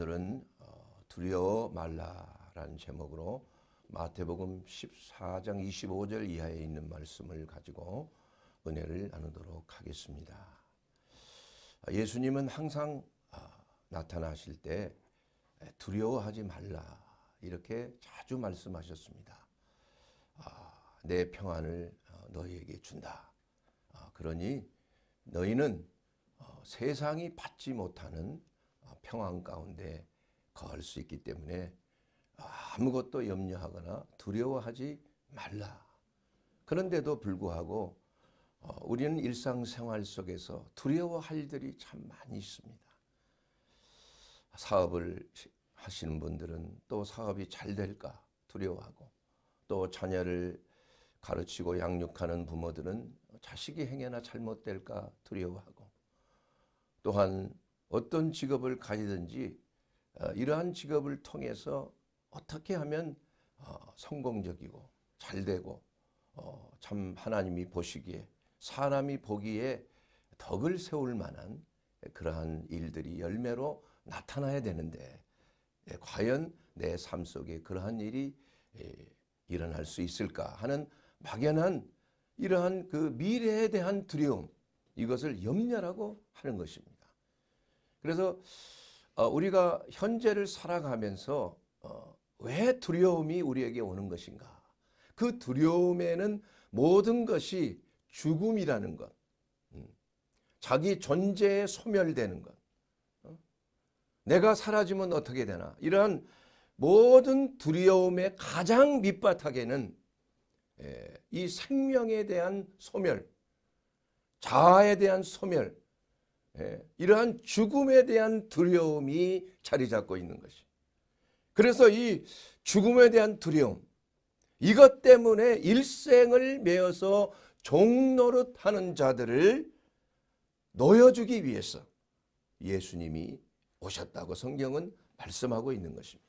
오늘은 어, 두려워 말라라는 제목으로 마태복음 14장 25절 이하에 있는 말씀을 가지고 은혜를 나누도록 하겠습니다. 예수님은 항상 아, 나타나실 때 두려워하지 말라 이렇게 자주 말씀하셨습니다. 아, 내 평안을 어, 너희에게 준다. 아, 그러니 너희는 어, 세상이 받지 못하는 평안 가운데 거할 수 있기 때문에 아무것도 염려하거나 두려워하지 말라. 그런데도 불구하고 어, 우리는 일상생활 속에서 두려워할 일들이 참 많이 있습니다. 사업을 하시는 분들은 또 사업이 잘 될까 두려워하고 또 자녀를 가르치고 양육하는 부모들은 자식이 행여나 잘못될까 두려워하고 또한 어떤 직업을 가지든지 어, 이러한 직업을 통해서 어떻게 하면 어, 성공적이고 잘되고 어, 참 하나님이 보시기에 사람이 보기에 덕을 세울 만한 그러한 일들이 열매로 나타나야 되는데 예, 과연 내 삶 속에 그러한 일이 예, 일어날 수 있을까 하는 막연한 이러한 그 미래에 대한 두려움 이것을 염려라고 하는 것입니다. 그래서 어, 우리가 현재를 살아가면서 어, 왜 두려움이 우리에게 오는 것인가 그 두려움에는 모든 것이 죽음이라는 것 음, 자기 존재에 소멸되는 것 어? 내가 사라지면 어떻게 되나 이러한 모든 두려움의 가장 밑바닥에는 예, 이 생명에 대한 소멸 자아에 대한 소멸 예, 이러한 죽음에 대한 두려움이 자리 잡고 있는 것이. 그래서 이 죽음에 대한 두려움 이것 때문에 일생을 매어서 종노릇 하는 자들을 놓여주기 위해서 예수님이 오셨다고 성경은 말씀하고 있는 것입니다.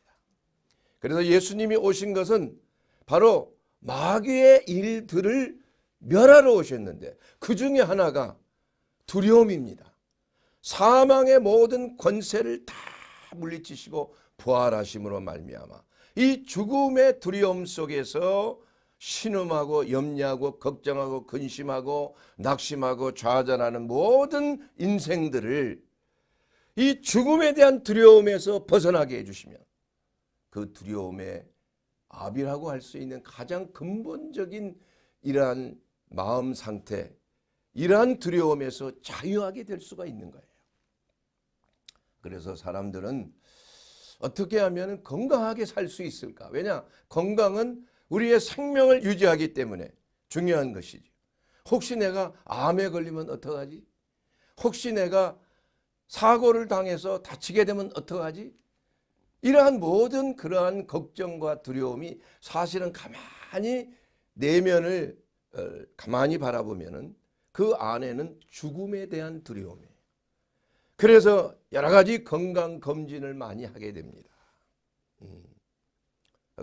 그래서 예수님이 오신 것은 바로 마귀의 일들을 멸하러 오셨는데 그 중에 하나가 두려움입니다. 사망의 모든 권세를 다 물리치시고 부활하심으로 말미암아 이 죽음의 두려움 속에서 신음하고 염려하고 걱정하고 근심하고 낙심하고 좌절하는 모든 인생들을 이 죽음에 대한 두려움에서 벗어나게 해주시면 그 두려움의 압이라고 할 수 있는 가장 근본적인 이러한 마음 상태 이러한 두려움에서 자유하게 될 수가 있는 거예요. 그래서 사람들은 어떻게 하면 건강하게 살 수 있을까? 왜냐? 건강은 우리의 생명을 유지하기 때문에 중요한 것이죠. 혹시 내가 암에 걸리면 어떡하지? 혹시 내가 사고를 당해서 다치게 되면 어떡하지? 이러한 모든 그러한 걱정과 두려움이 사실은 가만히 내면을 어, 가만히 바라보면 그 안에는 죽음에 대한 두려움이 그래서 여러 가지 건강검진을 많이 하게 됩니다. 음.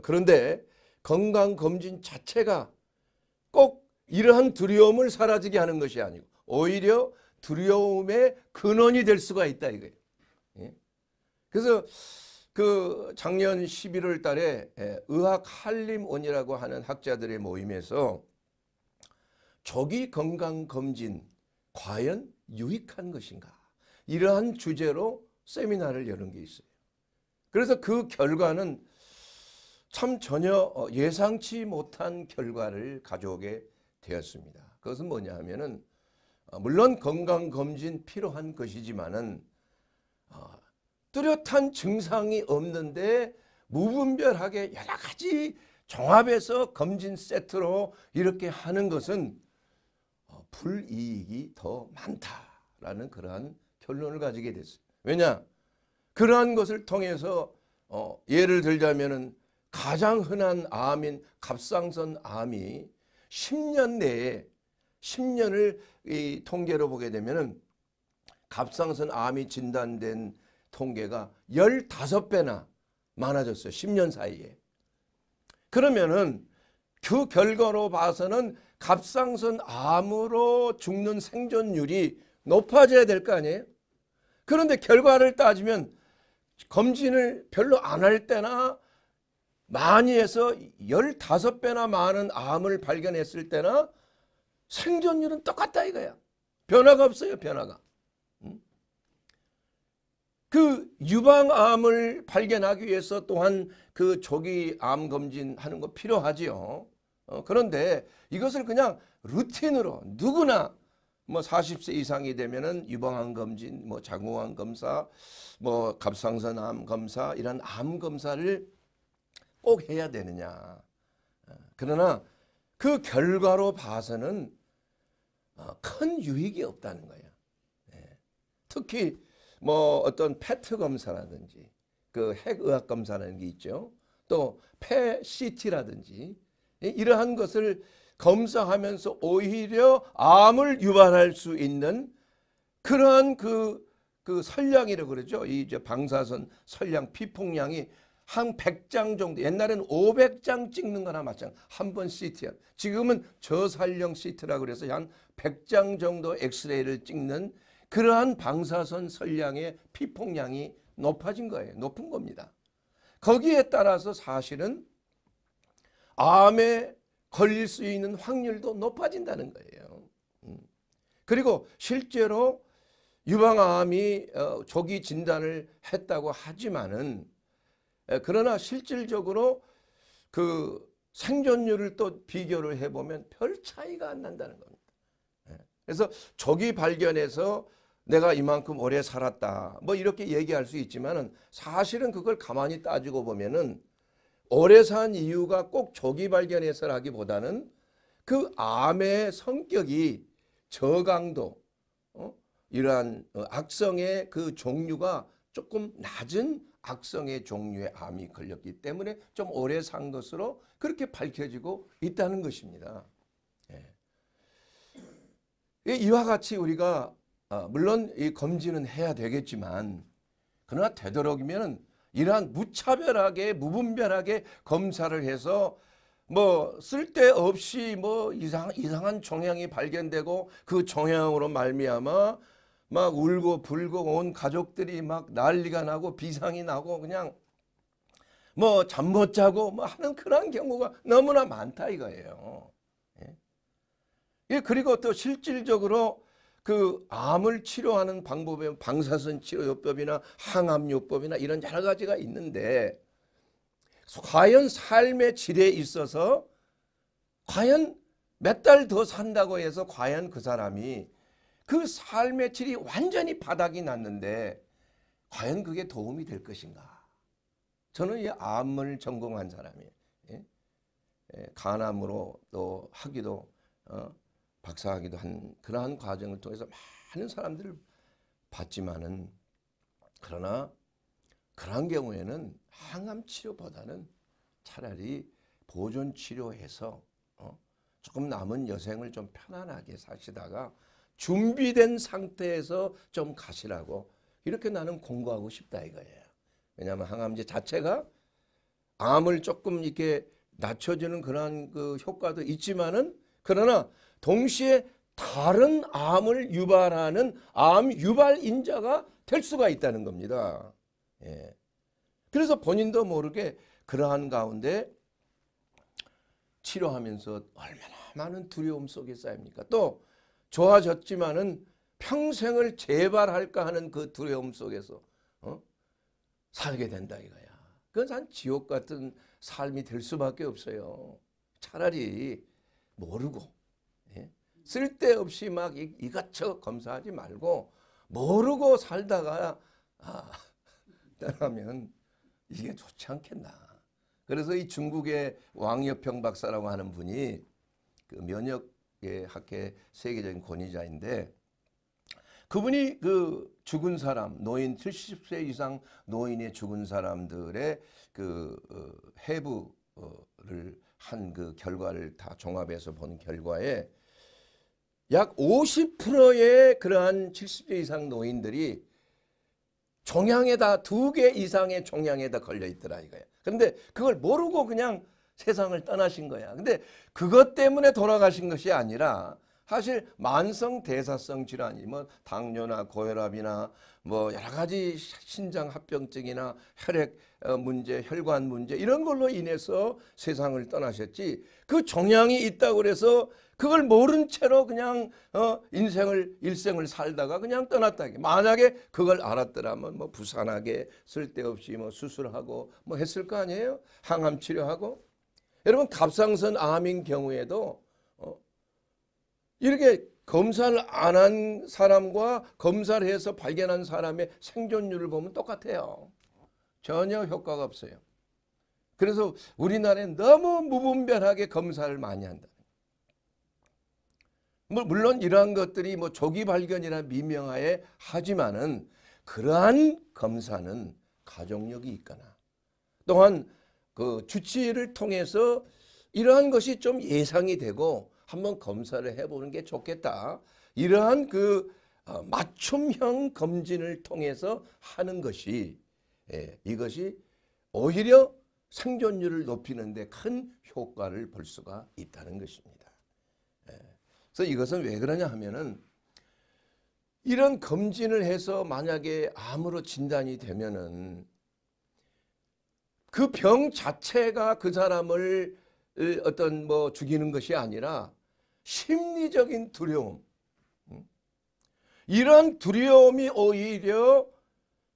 그런데 건강검진 자체가 꼭 이러한 두려움을 사라지게 하는 것이 아니고 오히려 두려움의 근원이 될 수가 있다 이거예요. 예? 그래서 그 작년 11월 달에 예, 의학 한림원이라고 하는 학자들의 모임에서 조기 건강검진 과연 유익한 것인가 이러한 주제로 세미나를 여는 게 있어요. 그래서 그 결과는 참 전혀 어, 예상치 못한 결과를 가져오게 되었습니다. 그것은 뭐냐 하면은 어, 물론 건강검진 필요한 것이지만은 어, 뚜렷한 증상이 없는데 무분별하게 여러 가지 종합해서 검진 세트로 이렇게 하는 것은 불이익이 더 많다라는 그러한 결론을 가지게 됐어요. 왜냐? 그러한 것을 통해서 어, 예를 들자면은 가장 흔한 암인 갑상선 암이 10년 내에 10년을 이 통계로 보게 되면은 갑상선 암이 진단된 통계가 15배나 많아졌어요. 10년 사이에. 그러면은 그 결과로 봐서는 갑상선 암으로 죽는 생존율이 높아져야 될 거 아니에요? 그런데 결과를 따지면 검진을 별로 안 할 때나 많이 해서 15배나 많은 암을 발견했을 때나 생존율은 똑같다 이거야. 변화가 없어요. 변화가. 그 유방암을 발견하기 위해서 또한 그 조기 암 검진하는 거 필요하지요. 어, 그런데 이것을 그냥 루틴으로 누구나 뭐 40세 이상이 되면은 유방암 검진, 뭐 자궁암 검사, 뭐 갑상선암 검사 이런 암 검사를 꼭 해야 되느냐. 어, 그러나 그 결과로 봐서는 어, 큰 유익이 없다는 거야. 예. 특히 뭐 어떤 페트 검사라든지 그 핵의학 검사라는 게 있죠. 또 폐 CT라든지 이러한 것을 검사하면서 오히려 암을 유발할 수 있는 그러한 그, 그 설량이라고 그러죠. 이 이제 방사선 설량 피폭량이 한 100장 정도 옛날에는 500장 찍는 거나 마찬가지 한 번 CT야 지금은 저산령 CT라고 그래서 한 100장 정도 엑스레이를 찍는 그러한 방사선 설량의 피폭량이 높아진 거예요 높은 겁니다 거기에 따라서 사실은 암의 걸릴 수 있는 확률도 높아진다는 거예요. 음. 그리고 실제로 유방암이 어, 조기 진단을 했다고 하지만은 그러나 실질적으로 그 생존율을 또 비교를 해보면 별 차이가 안 난다는 겁니다. 예. 그래서 조기 발견해서 내가 이만큼 오래 살았다 뭐 이렇게 얘기할 수 있지만은 사실은 그걸 가만히 따지고 보면은 오래 산 이유가 꼭 조기 발견해서라기보다는 그 암의 성격이 저강도 어? 이러한 어, 악성의 그 종류가 조금 낮은 악성의 종류의 암이 걸렸기 때문에 좀 오래 산 것으로 그렇게 밝혀지고 있다는 것입니다. 예. 이와 같이 우리가 아, 물론 이 검진은 해야 되겠지만 그러나 되도록이면 이러한 무차별하게 무분별하게 검사를 해서 뭐 쓸데없이 뭐 이상, 이상한 종양이 발견되고 그 종양으로 말미암아 막 울고 불고 온 가족들이 막 난리가 나고 비상이 나고 그냥 뭐 잠 못 자고 뭐 하는 그런 경우가 너무나 많다 이거예요. 예? 예 그리고 또 실질적으로 그 암을 치료하는 방법에 방사선 치료요법이나 항암요법이나 이런 여러 가지가 있는데 과연 삶의 질에 있어서 과연 몇 달 더 산다고 해서 과연 그 사람이 그 삶의 질이 완전히 바닥이 났는데 과연 그게 도움이 될 것인가? 저는 이 암을 전공한 사람이에요. 예? 예, 간암으로 또 하기도 어, 박사하기도 한 그러한 과정을 통해서 많은 사람들을 봤지만은 그러나 그러한 경우에는 항암 치료보다는 차라리 보존 치료해서 어? 조금 남은 여생을 좀 편안하게 사시다가 준비된 상태에서 좀 가시라고 이렇게 나는 공부하고 싶다 이거예요. 왜냐하면 항암제 자체가 암을 조금 이렇게 낮춰주는 그러한 그 효과도 있지만은 그러나 동시에 다른 암을 유발하는 암 유발인자가 될 수가 있다는 겁니다. 예. 그래서 본인도 모르게 그러한 가운데 치료하면서 얼마나 많은 두려움 속에 쌓입니까? 또 좋아졌지만은 평생을 재발할까 하는 그 두려움 속에서 어? 살게 된다 이거야. 그건 산 지옥 같은 삶이 될 수밖에 없어요. 차라리 모르고 쓸데없이 막 이것저것 검사하지 말고 모르고 살다가 아, 따라하면 이게 좋지 않겠나. 그래서 이 중국의 왕여평 박사라고 하는 분이 그 면역의 학회 세계적인 권위자인데 그분이 그 죽은 사람 노인 70세 이상 노인의 죽은 사람들의 그 어, 해부를 한 그 결과를 다 종합해서 본 결과에 약 50%의 그러한 7 0대 이상 노인들이 종양에다 두 개 이상의 종양에다 걸려 있더라 이거야. 그런데 그걸 모르고 그냥 세상을 떠나신 거야. 근데 그것 때문에 돌아가신 것이 아니라 사실 만성 대사성 질환이 면 뭐 당뇨나 고혈압이나 뭐 여러 가지 신장 합병증이나 혈액 어, 문제, 혈관 문제 이런 걸로 인해서 세상을 떠나셨지 그 종양이 있다고 그래서 그걸 모른 채로 그냥 어 인생을 일생을 살다가 그냥 떠났다. 만약에 그걸 알았더라면 뭐 부산하게 쓸데없이 뭐 수술하고 뭐 했을 거 아니에요? 항암 치료하고 여러분 갑상선 암인 경우에도 이렇게 검사를 안 한 사람과 검사를 해서 발견한 사람의 생존율을 보면 똑같아요. 전혀 효과가 없어요. 그래서 우리나라에 너무 무분별하게 검사를 많이 한다. 뭐, 물론 이러한 것들이 뭐 조기 발견이나 미명하에 하지만은 그러한 검사는 가족력이 있거나 또한 그 주치의를 통해서 이러한 것이 좀 예상이 되고 한번 검사를 해보는 게 좋겠다. 이러한 그 어, 맞춤형 검진을 통해서 하는 것이 예, 이것이 오히려 생존율을 높이는 데큰 효과를 볼 수가 있다는 것입니다. 예, 그래서 이것은 왜 그러냐 하면은 이런 검진을 해서 만약에 암으로 진단이 되면은 그 병 자체가 그 사람을 어, 어떤 뭐 죽이는 것이 아니라 심리적인 두려움 이런 두려움이 오히려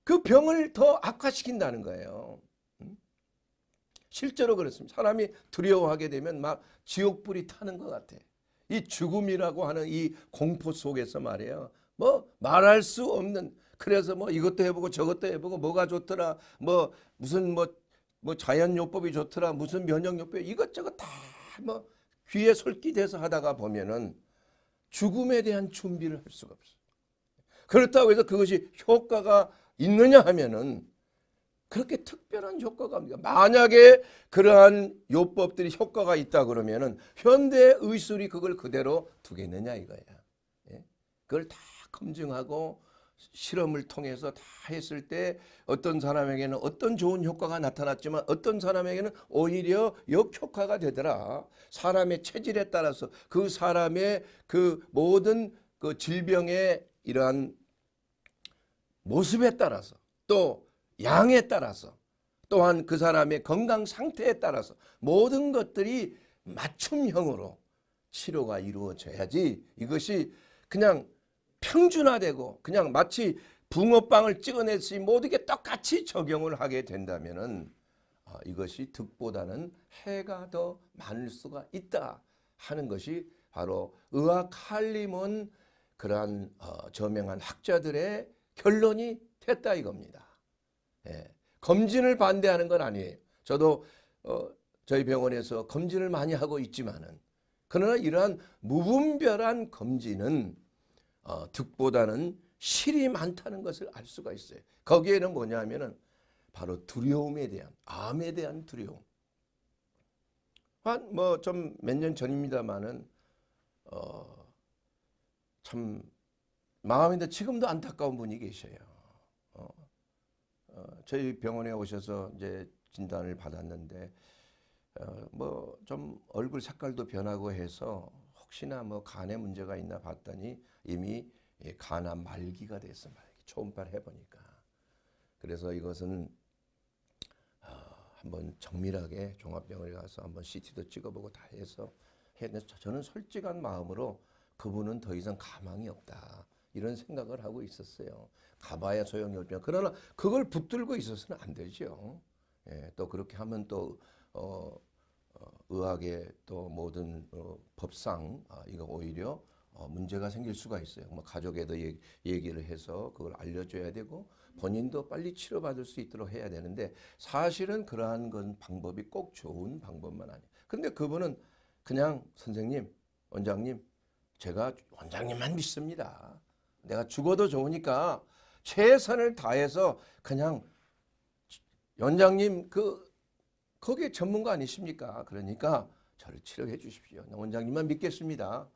그 병을 더 악화시킨다는 거예요. 실제로 그렇습니다. 사람이 두려워하게 되면 막 지옥불이 타는 것 같아. 이 죽음이라고 하는 이 공포 속에서 말이에요. 뭐 말할 수 없는 그래서 뭐 이것도 해보고 저것도 해보고 뭐가 좋더라 뭐 무슨 뭐, 뭐 자연요법이 좋더라 무슨 면역요법 이것저것 다뭐 귀에 솔깃해서 하다가 보면은 죽음에 대한 준비를 할 수가 없어요. 그렇다고 해서 그것이 효과가 있느냐 하면은 그렇게 특별한 효과가 없니다 만약에 그러한 요법들이 효과가 있다 그러면은 현대 의술이 그걸 그대로 두겠느냐 이거야. 예? 그걸 다 검증하고 실험을 통해서 다 했을 때 어떤 사람에게는 어떤 좋은 효과가 나타났지만 어떤 사람에게는 오히려 역효과가 되더라. 사람의 체질에 따라서 그 사람의 그 모든 그 질병의 이러한 모습에 따라서 또 양에 따라서 또한 그 사람의 건강 상태에 따라서 모든 것들이 맞춤형으로 치료가 이루어져야지 이것이 그냥 평준화되고 그냥 마치 붕어빵을 찍어냈으니 모든게 똑같이 적용을 하게 된다면 아, 이것이 득보다는 해가 더 많을 수가 있다 하는 것이 바로 의학 칼림은 그러한 어, 저명한 학자들의 결론이 됐다 이겁니다. 예. 검진을 반대하는 건 아니에요. 저도 어, 저희 병원에서 검진을 많이 하고 있지만은 그러나 이러한 무분별한 검진은 어, 득보다는 실이 많다는 것을 알 수가 있어요. 거기에는 뭐냐 하면은 바로 두려움에 대한 암에 대한 두려움. 한 뭐 좀 몇 년 전입니다만은 어, 참 마음인데 지금도 안타까운 분이 계셔요. 어, 어, 저희 병원에 오셔서 이제 진단을 받았는데 어, 뭐좀 얼굴 색깔도 변하고 해서 혹시나 뭐 간에 문제가 있나 봤더니 이미 예, 가나 말기가 됐어 말기 초음파 해보니까 그래서 이것은 아, 한번 정밀하게 종합병원에 가서 한번 CT도 찍어보고 다 해서 했는데 저는 솔직한 마음으로 그분은 더 이상 가망이 없다. 이런 생각을 하고 있었어요. 가봐야 소용이 없지 그러나 그걸 붙들고 있어서는 안 되죠. 예, 또 그렇게 하면 또 어, 어, 의학의 또 모든 어, 법상 아, 이거 오히려 어, 문제가 생길 수가 있어요. 뭐 가족에도 얘기, 를 해서 그걸 알려줘야 되고 본인도 빨리 치료받을 수 있도록 해야 되는데 사실은 그러한 건 방법이 꼭 좋은 방법만 아니에요. 근데 그분은 그냥 선생님, 원장님, 제가 원장님만 믿습니다. 내가 죽어도 좋으니까 최선을 다해서 그냥 원장님 그 거기에 전문가 아니십니까? 그러니까 저를 치료해 주십시오. 원장님만 믿겠습니다.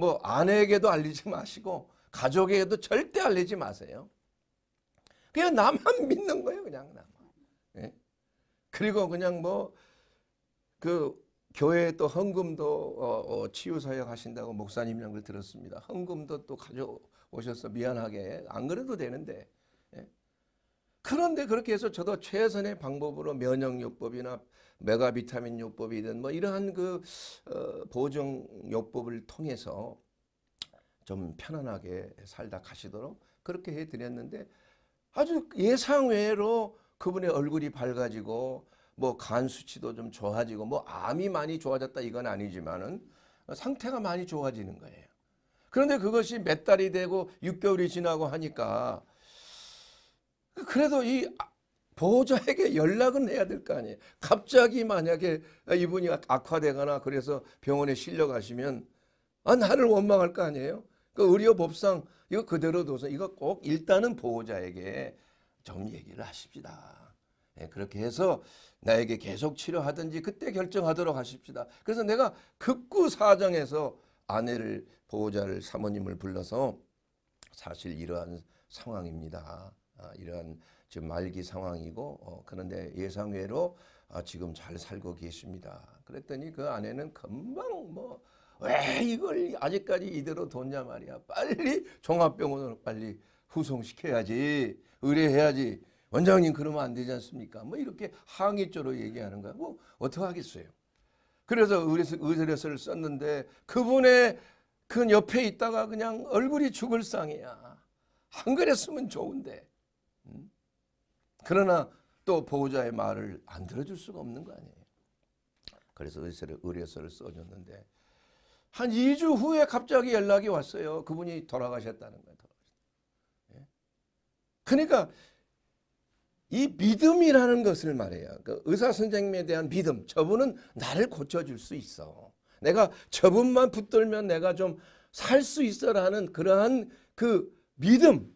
뭐 아내에게도 알리지 마시고 가족에게도 절대 알리지 마세요. 그냥 나만 믿는 거예요. 그냥 나만. 예? 그리고 그냥 뭐 그 교회에 또 헌금도 어, 어, 치유사역 하신다고 목사님 양을 들었습니다. 헌금도 또 가져오셔서 미안하게 안 그래도 되는데 그런데 그렇게 해서 저도 최선의 방법으로 면역요법이나 메가비타민요법이든 뭐 이러한 그 어, 보정요법을 통해서 좀 편안하게 살다 가시도록 그렇게 해드렸는데 아주 예상 외로 그분의 얼굴이 밝아지고 뭐 간 수치도 좀 좋아지고 뭐 암이 많이 좋아졌다 이건 아니지만은 상태가 많이 좋아지는 거예요. 그런데 그것이 몇 달이 되고 6개월이 지나고 하니까 그래도 이 보호자에게 연락은 해야 될 거 아니에요. 갑자기 만약에 이분이 악화되거나 그래서 병원에 실려가시면 아, 나를 원망할 거 아니에요. 그 의료법상 이거 그대로 둬서 이거 꼭 일단은 보호자에게 좀 얘기를 하십시다. 네, 그렇게 해서 나에게 계속 치료하든지 그때 결정하도록 하십시다. 그래서 내가 극구 사정에서 아내를 보호자를 사모님을 불러서 사실 이러한 상황입니다. 아, 이러한 지금 말기 상황이고 어, 그런데 예상외로 아, 지금 잘 살고 계십니다. 그랬더니 그 아내는 금방 뭐 왜 이걸 아직까지 이대로 뒀냐 말이야. 빨리 종합병원으로 빨리 후송시켜야지 의뢰해야지 원장님 그러면 안 되지 않습니까? 뭐 이렇게 항의조로 얘기하는 거야. 뭐 어떻게 하겠어요? 그래서 의뢰서를 썼는데 그분의 그 옆에 있다가 그냥 얼굴이 죽을 상이야. 안 그랬으면 좋은데 그러나 또 보호자의 말을 안 들어줄 수가 없는 거 아니에요. 그래서 의사를, 의뢰서를 써줬는데 한 2주 후에 갑자기 연락이 왔어요. 그분이 돌아가셨다는 거예요. 예? 그러니까 이 믿음이라는 것을 말해요. 그 의사 선생님에 대한 믿음. 저분은 나를 고쳐줄 수 있어. 내가 저분만 붙들면 내가 좀 살 수 있어라는 그러한 그 믿음.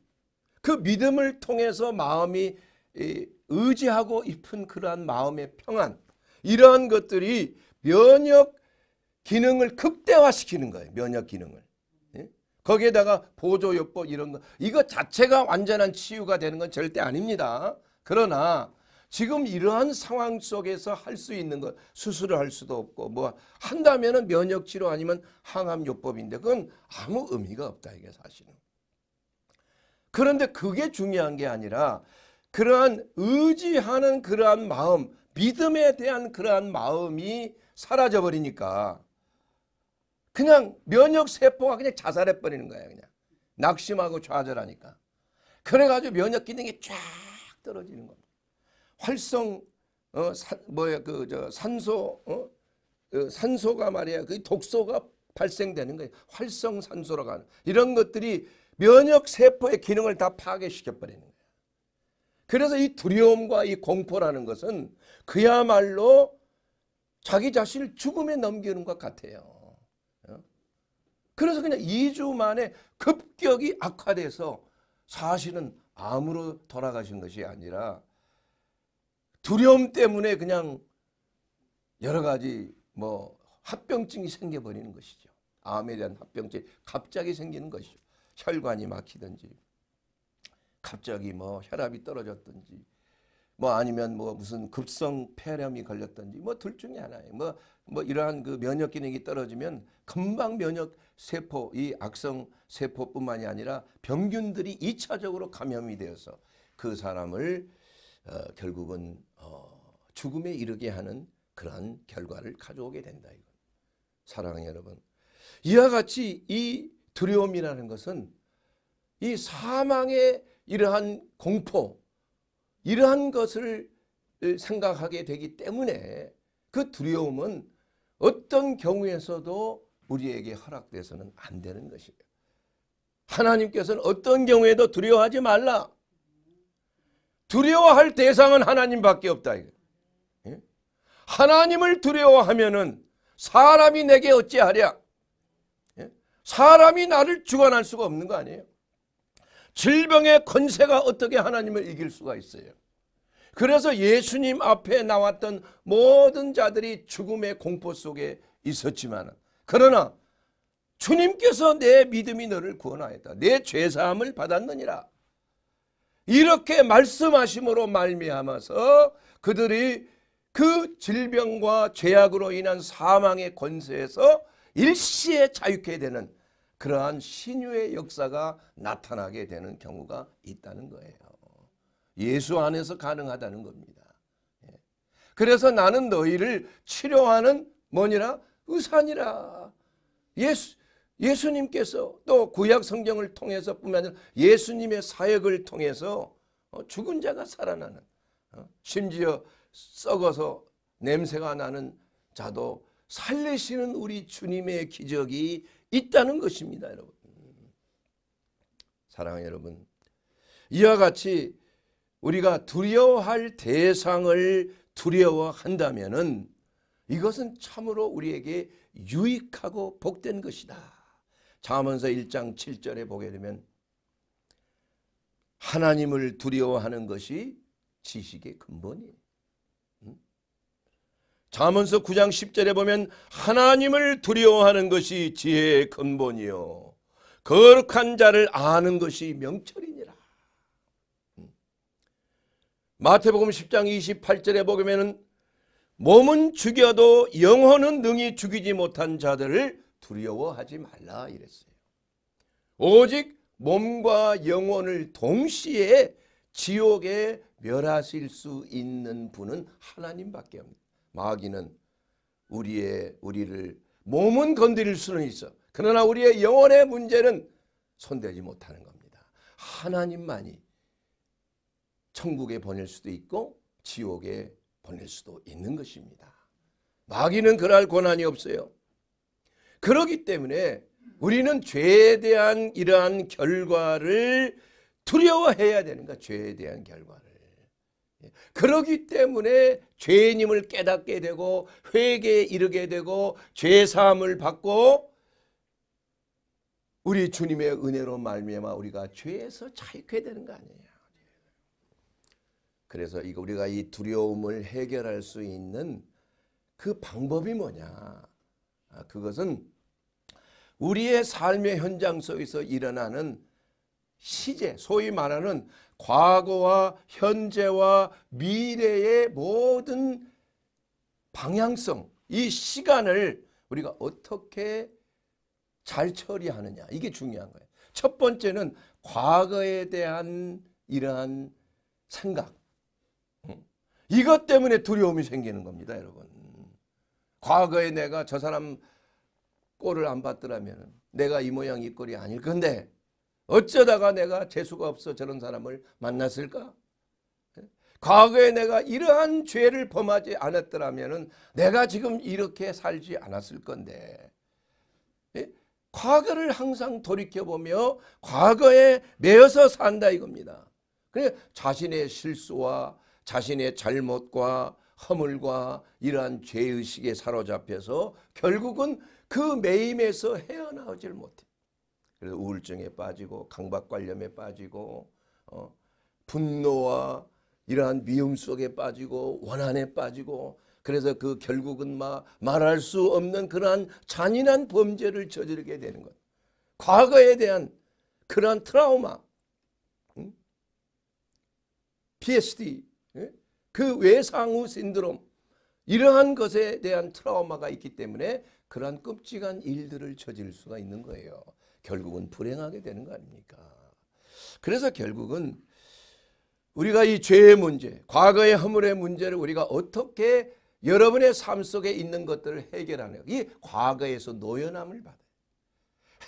그 믿음을 통해서 마음이 의지하고 싶은 그러한 마음의 평안 이러한 것들이 면역 기능을 극대화시키는 거예요. 면역 기능을. 예? 거기에다가 보조요법 이런 거 이거 자체가 완전한 치유가 되는 건 절대 아닙니다. 그러나 지금 이러한 상황 속에서 할 수 있는 것 수술을 할 수도 없고 뭐 한다면 은 면역치료 아니면 항암요법인데 그건 아무 의미가 없다 이게 사실은. 그런데 그게 중요한 게 아니라 그러한 의지하는 그러한 마음 믿음에 대한 그러한 마음이 사라져 버리니까 그냥 면역세포가 그냥 자살해 버리는 거야 그냥 낙심하고 좌절하니까 그래가지고 면역 기능이 쫙 떨어지는 겁니다 활성 어, 사, 뭐야 그 저 산소 어? 어, 산소가 말이야 그 독소가 발생되는 거예요 활성산소라고 하는 이런 것들이 면역 세포의 기능을 다 파괴시켜 버리는 거예요 그래서 이 두려움과 이 공포라는 것은 그야말로 자기 자신을 죽음에 넘기는 것 같아요. 어? 그래서 그냥 2주 만에 급격히 악화돼서 사실은 암으로 돌아가신 것이 아니라 두려움 때문에 그냥 여러 가지 뭐 합병증이 생겨버리는 것이죠. 암에 대한 합병증이 갑자기 생기는 것이죠. 혈관이 막히든지 갑자기 뭐 혈압이 떨어졌든지 뭐 아니면 뭐 무슨 급성 폐렴이 걸렸든지 뭐 둘 중에 하나예요. 뭐, 뭐 이러한 그 면역 기능이 떨어지면 금방 면역 세포, 이 악성 세포뿐만이 아니라 병균들이 2차적으로 감염이 되어서 그 사람을 어, 결국은 어, 죽음에 이르게 하는 그런 결과를 가져오게 된다. 이거 사랑하는 여러분. 이와 같이 이 두려움이라는 것은 이 사망의 이러한 공포 이러한 것을 어, 생각하게 되기 때문에 그 두려움은 어떤 경우에서도 우리에게 허락돼서는 안 되는 것이에요. 하나님께서는 어떤 경우에도 두려워하지 말라. 두려워할 대상은 하나님밖에 없다. 예? 하나님을 두려워하면은 사람이 내게 어찌하랴? 예? 사람이 나를 주관할 수가 없는 거 아니에요? 질병의 권세가 어떻게 하나님을 이길 수가 있어요. 그래서 예수님 앞에 나왔던 모든 자들이 죽음의 공포 속에 있었지만 그러나 주님께서 내 믿음이 너를 구원하였다. 내 죄사함을 받았느니라. 이렇게 말씀하심으로 말미암아서 그들이 그 질병과 죄악으로 인한 사망의 권세에서 일시에 자유케 되는 그러한 신유의 역사가 나타나게 되는 경우가 있다는 거예요. 예수 안에서 가능하다는 겁니다. 예. 그래서 나는 너희를 치료하는 뭐니라 의사니라. 예수 예수님께서 또 구약 성경을 통해서 뿐만 아니라 예수님의 사역을 통해서 어, 죽은 자가 살아나는 어, 심지어 썩어서 냄새가 나는 자도 살리시는 우리 주님의 기적이 있다는 것입니다. 여러분. 사랑하는 여러분. 이와 같이 우리가 두려워할 대상을 두려워한다면 이것은 참으로 우리에게 유익하고 복된 것이다. 자문서 1장 7절에 보게 되면 하나님을 두려워하는 것이 지식의 근본이에요. 자문서 9장 10절에 보면 하나님을 두려워하는 것이 지혜의 근본이요 거룩한 자를 아는 것이 명철이니라. 음. 마태복음 10장 28절에 보면 몸은 죽여도 영혼은 능히 죽이지 못한 자들을 두려워하지 말라 이랬어요. 오직 몸과 영혼을 동시에 지옥에 멸하실 수 있는 분은 하나님밖에 없다 마귀는 우리의 우리를 몸은 건드릴 수는 있어. 그러나 우리의 영혼의 문제는 손대지 못하는 겁니다. 하나님만이 천국에 보낼 수도 있고 지옥에 보낼 수도 있는 것입니다. 마귀는 그럴 권한이 없어요. 그러기 때문에 우리는 죄에 대한 이러한 결과를 두려워해야 되는 가 죄에 대한 결과를. 예. 그러기 때문에 죄인임을 깨닫게 되고 회개에 이르게 되고 죄사함을 받고 우리 주님의 은혜로 말미암아 우리가 죄에서 자유케 되는 거 아니에요. 그래서 이거 우리가 이 두려움을 해결할 수 있는 그 방법이 뭐냐? 아, 그것은 우리의 삶의 현장 속에서 일어나는 시제, 소위 말하는 과거와 현재와 미래의 모든 방향성 이 시간을 우리가 어떻게 잘 처리하느냐 이게 중요한 거예요. 첫 번째는 과거에 대한 이러한 생각 음. 이것 때문에 두려움이 생기는 겁니다 여러분. 과거에 내가 저 사람 꼴을 안 봤더라면 내가 이 모양 이 꼴이 아닐 건데 어쩌다가 내가 재수가 없어 저런 사람을 만났을까? 과거에 내가 이러한 죄를 범하지 않았더라면 내가 지금 이렇게 살지 않았을 건데 예? 과거를 항상 돌이켜보며 과거에 매여서 산다 이겁니다. 자신의 실수와 자신의 잘못과 허물과 이러한 죄의식에 사로잡혀서 결국은 그 매임에서 헤어나오질 못해 그래서 우울증에 빠지고 강박관념에 빠지고 어, 분노와 이러한 미움 속에 빠지고 원한에 빠지고 그래서 그 결국은 막 말할 수 없는 그러한 잔인한 범죄를 저지르게 되는 것. 과거에 대한 그러한 트라우마, PSD, 예? 그 외상후 신드롬 이러한 것에 대한 트라우마가 있기 때문에 그러한 끔찍한 일들을 저질 수가 있는 거예요. 결국은 불행하게 되는 거 아닙니까? 그래서 결국은 우리가 이 죄의 문제, 과거의 허물의 문제를 우리가 어떻게 여러분의 삶 속에 있는 것들을 해결하는 이 과거에서 노연함을 받아요.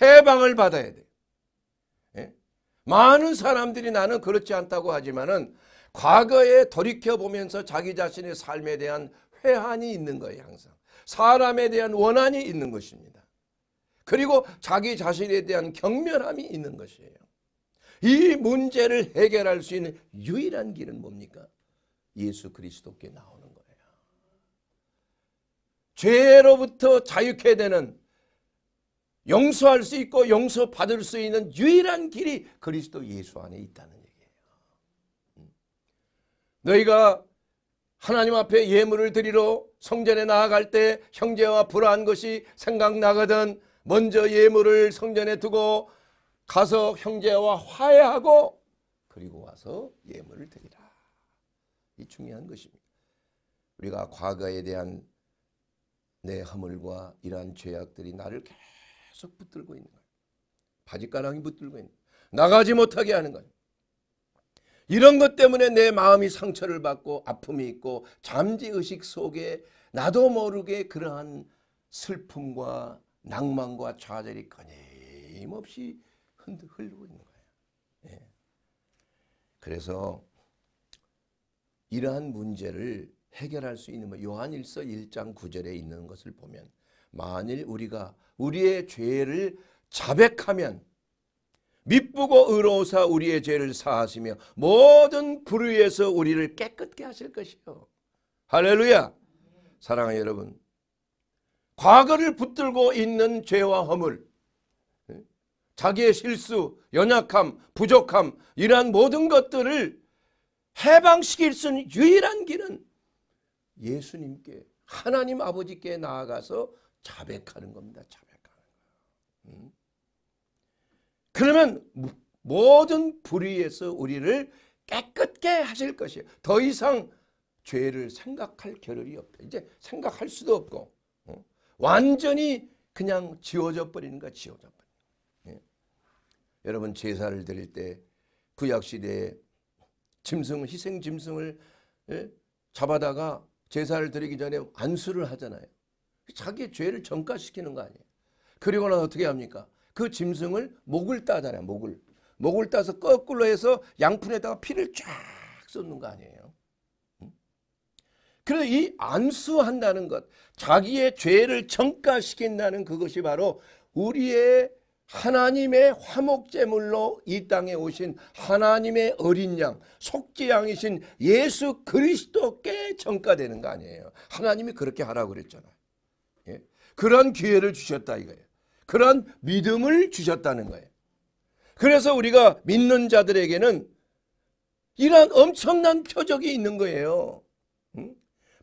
해방을 받아야 돼요. 예? 많은 사람들이 나는 그렇지 않다고 하지만은 과거에 돌이켜보면서 자기 자신의 삶에 대한 회한이 있는 거예요, 항상. 사람에 대한 원한이 있는 것입니다. 그리고 자기 자신에 대한 경멸함이 있는 것이에요. 이 문제를 해결할 수 있는 유일한 길은 뭡니까? 예수 그리스도께 나오는 거예요. 죄로부터 자유케 되는 용서할 수 있고 용서받을 수 있는 유일한 길이 그리스도 예수 안에 있다는 얘기예요. 너희가 하나님 앞에 예물을 드리러 성전에 나아갈 때 형제와 불화한 것이 생각나거든 먼저 예물을 성전에 두고 가서 형제와 화해하고 그리고 와서 예물을 드리라. 이 중요한 것입니다. 우리가 과거에 대한 내 허물과 이러한 죄악들이 나를 계속 붙들고 있는 거예요. 바지가랑이 붙들고 있는 거예요. 나가지 못하게 하는 거예요. 이런 것 때문에 내 마음이 상처를 받고 아픔이 있고 잠재의식 속에 나도 모르게 그러한 슬픔과 낭만과 좌절이 끊임없이 흔들, 흘리고 있는 거예요. 예. 그래서 이러한 문제를 해결할 수 있는 뭐 요한일서 1장 9절에 있는 것을 보면 만일 우리가 우리의 죄를 자백하면 미쁘고 의로우사 우리의 죄를 사하시며 모든 불의에서 우리를 깨끗게 하실 것이요. 할렐루야. 사랑하는 여러분 과거를 붙들고 있는 죄와 허물 자기의 실수, 연약함, 부족함 이러한 모든 것들을 해방시킬 수 있는 유일한 길은 예수님께 하나님 아버지께 나아가서 자백하는 겁니다. 자백하는 거예요. 음? 그러면 모든 불의에서 우리를 깨끗게 하실 것이에요. 더 이상 죄를 생각할 겨를이 없다. 이제 생각할 수도 없고 완전히 그냥 지워져 버리는 거 지워져 버리는 예. 여러분 제사를 드릴 때 구약시대에 짐승 희생 짐승을 예? 잡아다가 제사를 드리기 전에 안수를 하잖아요. 자기의 죄를 전가시키는 거 아니에요. 그리고 나서 어떻게 합니까? 그 짐승을 목을 따잖아요. 목을. 목을 따서 거꾸로 해서 양푼에다가 피를 쫙 쏟는 거 아니에요. 그래서 이 안수한다는 것, 자기의 죄를 정가시킨다는 그것이 바로 우리의 하나님의 화목제물로 이 땅에 오신 하나님의 어린 양, 속죄양이신 예수 그리스도께 정가되는 거 아니에요. 하나님이 그렇게 하라고 그랬잖아요. 예? 그런 기회를 주셨다 이거예요. 그런 믿음을 주셨다는 거예요. 그래서 우리가 믿는 자들에게는 이러 엄청난 표적이 있는 거예요. 응?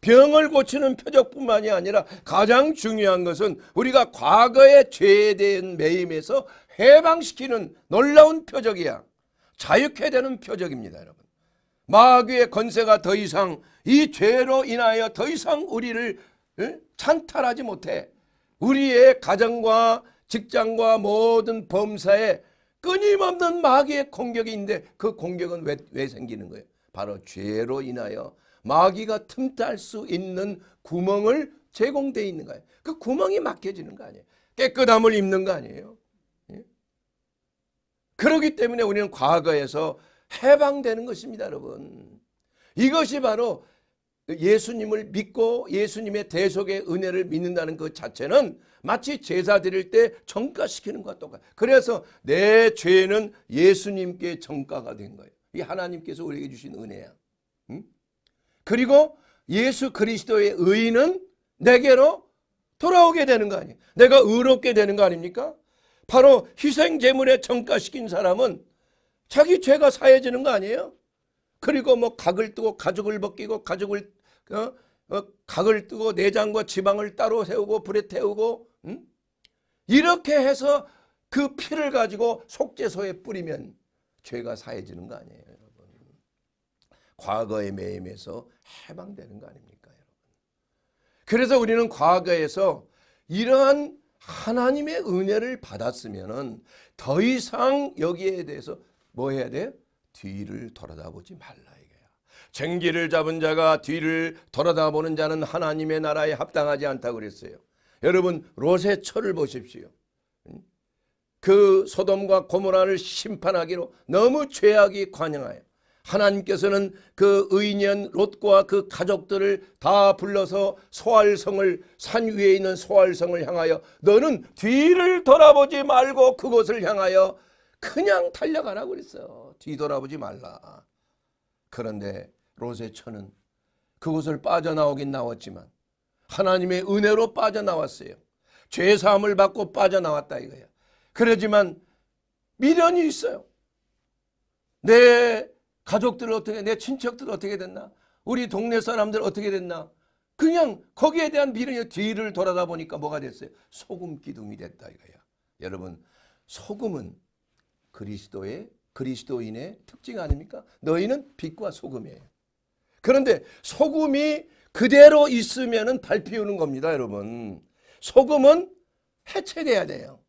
병을 고치는 표적뿐만이 아니라 가장 중요한 것은 우리가 과거의 죄에 대한 매임에서 해방시키는 놀라운 표적이야. 자유케 되는 표적입니다, 여러분. 마귀의 권세가 더 이상 이 죄로 인하여 더 이상 우리를 찬탈하지 못해 우리의 가정과 직장과 모든 범사에 끊임없는 마귀의 공격이 있는데 그 공격은 왜, 왜 생기는 거예요? 바로 죄로 인하여 마귀가 틈탈 수 있는 구멍을 제공되어 있는 거예요. 그 구멍이 막혀지는 거 아니에요. 깨끗함을 입는 거 아니에요. 예? 그러기 때문에 우리는 과거에서 해방되는 것입니다. 여러분. 이것이 바로 예수님을 믿고 예수님의 대속의 은혜를 믿는다는 그 자체는 마치 제사 드릴 때 정가시키는 것과 똑같아요. 그래서 내 죄는 예수님께 정가가 된 거예요. 이 하나님께서 우리에게 주신 은혜야. 그리고 예수 그리스도의 의인은 내게로 돌아오게 되는 거 아니에요. 내가 의롭게 되는 거 아닙니까? 바로 희생 제물에 정가시킨 사람은 자기 죄가 사해지는 거 아니에요? 그리고 뭐 각을 뜨고 가죽을 벗기고 가죽을 어? 어? 각을 뜨고 내장과 지방을 따로 세우고 불에 태우고 음? 이렇게 해서 그 피를 가지고 속죄소에 뿌리면 죄가 사해지는 거 아니에요. 과거의 매임에서 해방되는 거 아닙니까 여러분. 그래서 우리는 과거에서 이러한 하나님의 은혜를 받았으면 더 이상 여기에 대해서 뭐 해야 돼요? 뒤를 돌아다보지 말라 이거야. 쟁기를 잡은 자가 뒤를 돌아다보는 자는 하나님의 나라에 합당하지 않다고 그랬어요. 여러분 롯의 철을 보십시오. 그 소돔과 고모라를 심판하기로 너무 죄악이 관영하여 하나님께서는 그 의인연 롯과 그 가족들을 다 불러서 소활성을산 위에 있는 소활성을 향하여 너는 뒤를 돌아보지 말고 그곳을 향하여 그냥 달려가라 그랬어요. 뒤돌아보지 말라. 그런데 롯의 처는 그곳을 빠져나오긴 나왔지만 하나님의 은혜로 빠져나왔어요. 죄 사함을 받고 빠져나왔다 이거예요. 그러지만 미련이 있어요. 내 가족들 어떻게 내 친척들 어떻게 됐나 우리 동네 사람들 어떻게 됐나 그냥 거기에 대한 미련이 뒤를 돌아다 보니까 뭐가 됐어요? 소금 기둥이 됐다 이거야. 여러분 소금은 그리스도의 그리스도인의 특징 아닙니까? 너희는 빛과 소금이에요. 그런데 소금이 그대로 있으면 달피우는 겁니다 여러분. 소금은 해체돼야 돼요.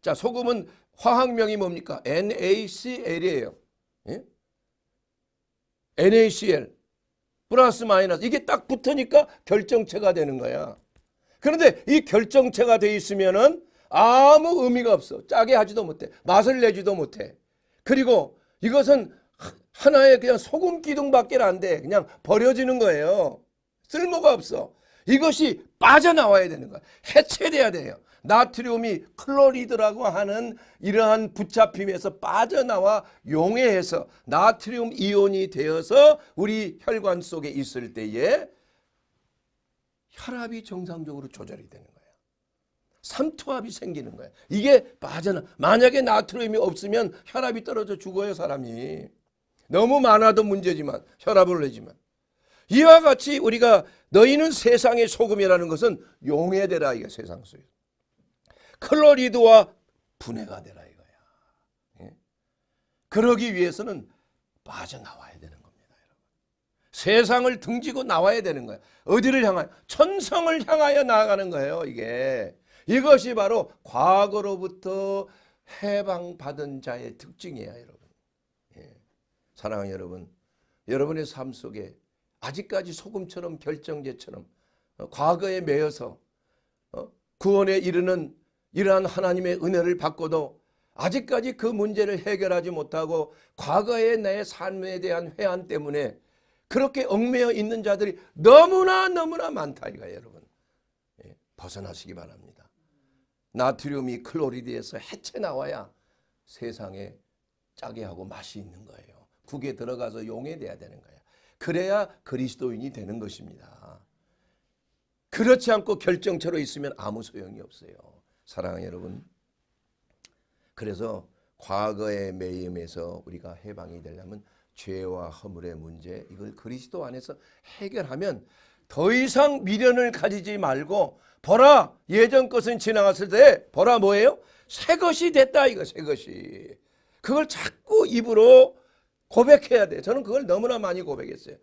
자 소금은 화학명이 뭡니까? NaCl이에요. 예? NaCl 플러스 마이너스 이게 딱 붙으니까 결정체가 되는 거야. 그런데 이 결정체가 돼 있으면은 아무 의미가 없어. 짜게 하지도 못해. 맛을 내지도 못해. 그리고 이것은 하나의 그냥 소금 기둥밖에 안 돼. 그냥 버려지는 거예요. 쓸모가 없어. 이것이 빠져나와야 되는 거야. 해체돼야 돼요. 나트륨이 클로리드라고 하는 이러한 붙잡힘에서 빠져나와 용해해서 나트륨 이온이 되어서 우리 혈관 속에 있을 때에 혈압이 정상적으로 조절이 되는 거예요. 삼투압이 생기는 거예요. 이게 빠져나 만약에 나트륨이 없으면 혈압이 떨어져 죽어요 사람이. 너무 많아도 문제지만 혈압을 내지만 이와 같이 우리가 너희는 세상의 소금이라는 것은 용해되라 이게 세상 속에 클로리드와 분해가 되라 이거야. 예? 그러기 위해서는 빠져나와야 되는 겁니다. 여러분. 세상을 등지고 나와야 되는 거야. 어디를 향하여? 천성을 향하여 나아가는 거예요. 이게 이것이 바로 과거로부터 해방받은 자의 특징이에요. 여러분. 예. 사랑하는 여러분. 여러분의 삶 속에 아직까지 소금처럼 결정제처럼 어, 과거에 매여서 어, 구원에 이르는 이러한 하나님의 은혜를 받고도 아직까지 그 문제를 해결하지 못하고 과거의 내 삶에 대한 회한 때문에 그렇게 얽매여 있는 자들이 너무나 너무나 많다 이거예요 여러분. 예, 벗어나시기 바랍니다. 나트륨이 클로리드에서 해체 나와야 세상에 짜게 하고 맛이 있는 거예요. 국에 들어가서 용해돼야 되는 거예요. 그래야 그리스도인이 되는 것입니다. 그렇지 않고 결정체로 있으면 아무 소용이 없어요. 사랑하는 여러분 그래서 과거의 매임에서 우리가 해방이 되려면 죄와 허물의 문제 이걸 그리스도 안에서 해결하면 더 이상 미련을 가지지 말고 보라 예전 것은 지나갔을 때 보라 뭐예요? 새 것이 됐다 이거 새 것이 그걸 자꾸 입으로 고백해야 돼 저는 그걸 너무나 많이 고백했어요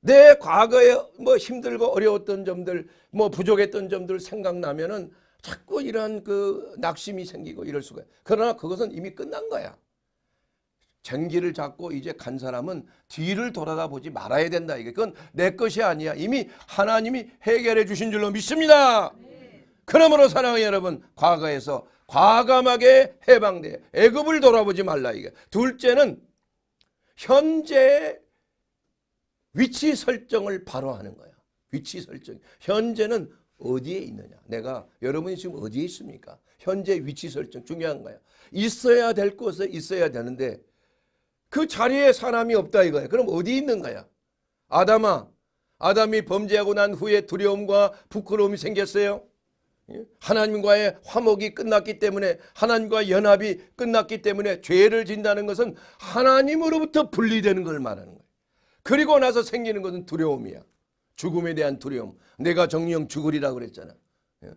내 과거에 뭐 힘들고 어려웠던 점들 뭐 부족했던 점들 생각나면은 자꾸 이런 그 낙심이 생기고 이럴 수가 있어요. 그러나 그것은 이미 끝난 거야. 전기를 잡고 이제 간 사람은 뒤를 돌아다 보지 말아야 된다. 이게 그건 내 것이 아니야. 이미 하나님이 해결해 주신 줄로 믿습니다. 그러므로 사랑하는 여러분 과거에서 과감하게 해방돼 애굽을 돌아보지 말라 이게 둘째는 현재 위치 설정을 바로 하는 거야. 위치 설정. 현재는 어디에 있느냐. 내가 여러분이 지금 어디에 있습니까? 현재 위치 설정 중요한 거야. 있어야 될 곳에 있어야 되는데 그 자리에 사람이 없다 이거야. 그럼 어디 있는 거야? 아담아. 아담이 범죄하고 난 후에 두려움과 부끄러움이 생겼어요. 예? 하나님과의 화목이 끝났기 때문에 하나님과 연합이 끝났기 때문에 죄를 진다는 것은 하나님으로부터 분리되는 걸 말하는 거예요. 그리고 나서 생기는 것은 두려움이야. 죽음에 대한 두려움. 내가 정령 죽으리라 그랬잖아. 예.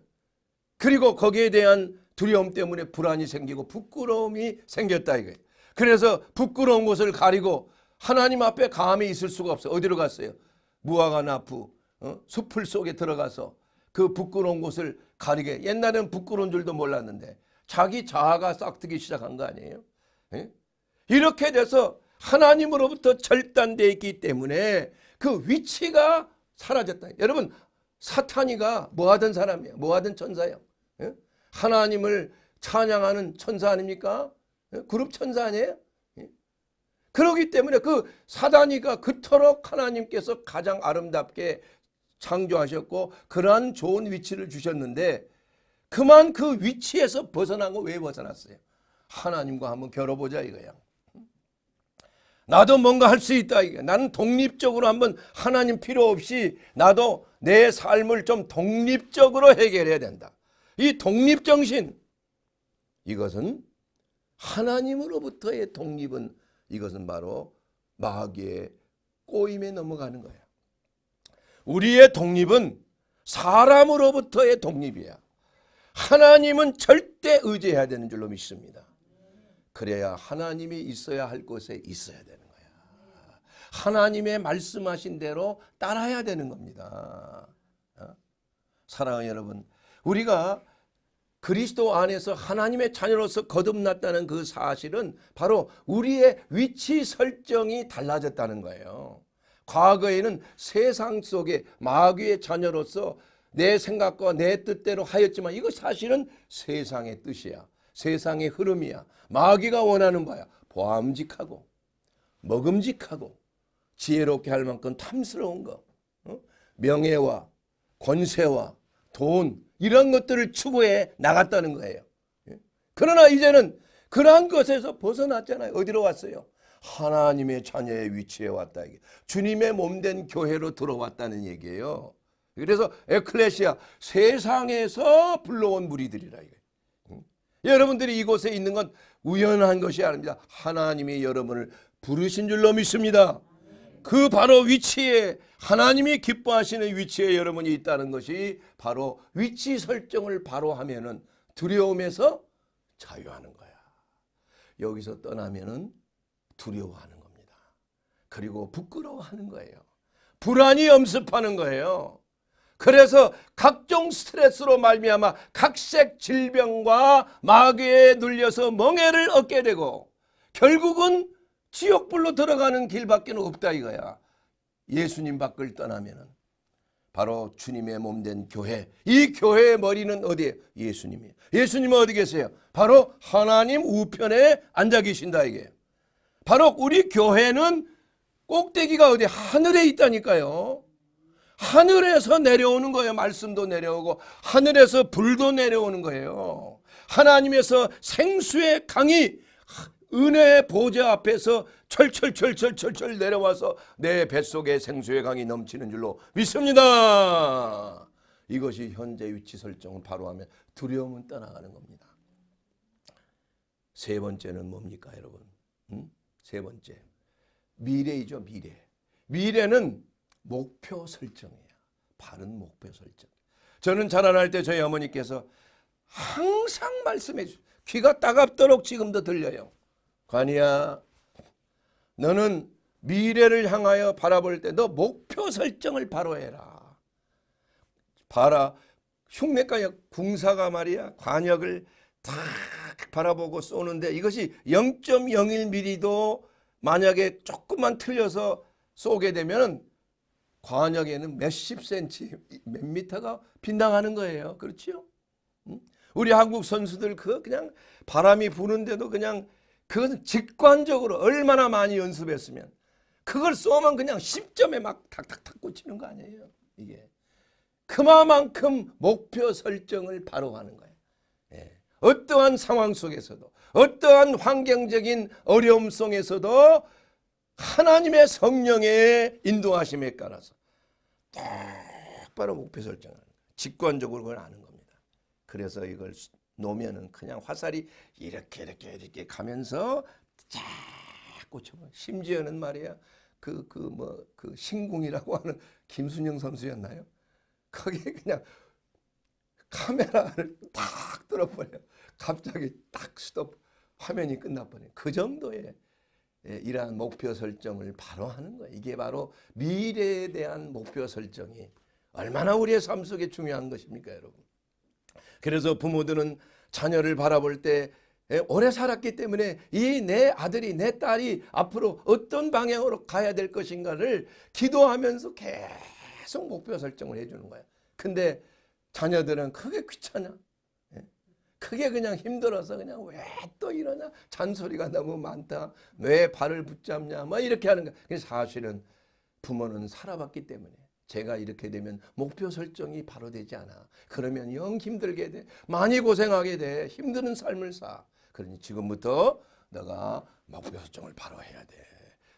그리고 거기에 대한 두려움 때문에 불안이 생기고 부끄러움이 생겼다 이거예요. 그래서 부끄러운 곳을 가리고 하나님 앞에 감히 있을 수가 없어. 어디로 갔어요? 무화과나무 어? 숲을 속에 들어가서 그 부끄러운 곳을 가리게. 옛날엔 부끄러운 줄도 몰랐는데 자기 자아가 싹트기 시작한 거 아니에요? 예? 이렇게 돼서 하나님으로부터 절단되어 있기 때문에 그 위치가 사라졌다. 여러분 사탄이가 뭐하던 사람이야. 뭐하던 천사야. 예? 하나님을 찬양하는 천사 아닙니까? 예? 그룹 천사 아니에요? 예? 그러기 때문에 그 사단이가 그토록 하나님께서 가장 아름답게 창조하셨고 그러한 좋은 위치를 주셨는데 그만 그 위치에서 벗어난 거 왜 벗어났어요? 하나님과 한번 겨뤄보자 이거야. 나도 뭔가 할 수 있다. 나는 독립적으로 한번 하나님 필요 없이 나도 내 삶을 좀 독립적으로 해결해야 된다. 이 독립정신 이것은 하나님으로부터의 독립은 이것은 바로 마귀의 꼬임에 넘어가는 거야. 우리의 독립은 사람으로부터의 독립이야. 하나님은 절대 의지해야 되는 줄로 믿습니다. 그래야 하나님이 있어야 할 곳에 있어야 돼. 는 하나님의 말씀하신 대로 따라야 되는 겁니다. 어? 사랑하는 여러분 우리가 그리스도 안에서 하나님의 자녀로서 거듭났다는 그 사실은 바로 우리의 위치 설정이 달라졌다는 거예요. 과거에는 세상 속에 마귀의 자녀로서 내 생각과 내 뜻대로 하였지만 이거 사실은 세상의 뜻이야. 세상의 흐름이야. 마귀가 원하는 바야. 보암직하고 먹음직하고 지혜롭게 할 만큼 탐스러운 것, 어? 명예와 권세와 돈 이런 것들을 추구해 나갔다는 거예요. 예? 그러나 이제는 그러한 것에서 벗어났잖아요. 어디로 왔어요? 하나님의 자녀의 위치에 왔다. 주님의 몸된 교회로 들어왔다는 얘기예요. 그래서 에클레시아 세상에서 불러온 무리들이라 이거예요. 여러분들이 이곳에 있는 건 우연한 것이 아닙니다. 하나님이 여러분을 부르신 줄로 믿습니다. 그 바로 위치에 하나님이 기뻐하시는 위치에 여러분이 있다는 것이 바로 위치 설정을 바로 하면은 두려움에서 자유하는 거야. 여기서 떠나면은 두려워하는 겁니다. 그리고 부끄러워하는 거예요. 불안이 엄습하는 거예요. 그래서 각종 스트레스로 말미암아 각색 질병과 마귀에 눌려서 멍해를 얻게 되고 결국은 지옥불로 들어가는 길밖에 없다 이거야. 예수님 밖을 떠나면은 바로 주님의 몸된 교회. 이 교회의 머리는 어디에? 요 예수님이에요. 예수님은 어디 계세요? 바로 하나님 우편에 앉아 계신다 이게. 바로 우리 교회는 꼭대기가 어디 하늘에 있다니까요. 하늘에서 내려오는 거예요. 말씀도 내려오고 하늘에서 불도 내려오는 거예요. 하나님에서 생수의 강이 은혜의 보좌 앞에서 철철철철철철 내려와서 내 뱃속에 생수의 강이 넘치는 줄로 믿습니다. 이것이 현재 위치 설정을 바로 하면 두려움은 떠나가는 겁니다. 세 번째는 뭡니까 여러분? 음? 세 번째 미래이죠 미래. 미래는 목표 설정이에요. 바른 목표 설정. 저는 자라날 때 저희 어머니께서 항상 말씀해 주세요. 귀가 따갑도록 지금도 들려요. 관이야 너는 미래를 향하여 바라볼 때 너 목표 설정을 바로 해라. 바라 흉내과역 궁사가 말이야 관역을 탁 바라보고 쏘는데 이것이 0.01mm도 만약에 조금만 틀려서 쏘게 되면 관역에는 몇십 센치 몇 미터가 빈당하는 거예요. 그렇지요? 우리 한국 선수들 그 그냥 바람이 부는데도 그냥 그것은 직관적으로 얼마나 많이 연습했으면 그걸 쏘면 그냥 10점에 막 탁탁탁 꽂히는 거 아니에요. 이게 그만큼 목표 설정을 바로 하는 거예요. 예. 어떠한 상황 속에서도 어떠한 환경적인 어려움 속에서도 하나님의 성령의 인도하심에 따라서 똑바로 목표 설정하 직관적으로 그걸 아는 겁니다. 그래서 이걸 놓으면은 그냥 화살이 이렇게 이렇게 이렇게 가면서 쫙 꽂혀버려. 심지어는 말이야 그 그 뭐그 뭐, 그 신궁이라고 하는 김순영 선수였나요? 거기 그냥 카메라를 딱 들어버려. 갑자기 딱 스톱 화면이 끝나버려. 그 정도의 예, 이러한 목표 설정을 바로 하는 거예 이게 바로 미래에 대한 목표 설정이 얼마나 우리의 삶 속에 중요한 것입니까 여러분. 그래서 부모들은 자녀를 바라볼 때 예, 오래 살았기 때문에 이 내 아들이 내 딸이 앞으로 어떤 방향으로 가야 될 것인가를 기도하면서 계속 목표 설정을 해주는 거야. 근데 자녀들은 크게 귀찮아. 예? 크게 그냥 힘들어서 그냥 왜 또 이러냐 잔소리가 너무 많다 왜 발을 붙잡냐 막 뭐 이렇게 하는 거야 사실은 부모는 살아봤기 때문에 제가 이렇게 되면 목표 설정이 바로 되지 않아. 그러면 영 힘들게 돼. 많이 고생하게 돼. 힘드는 삶을 사. 그러니 지금부터 너가 목표 설정을 바로 해야 돼.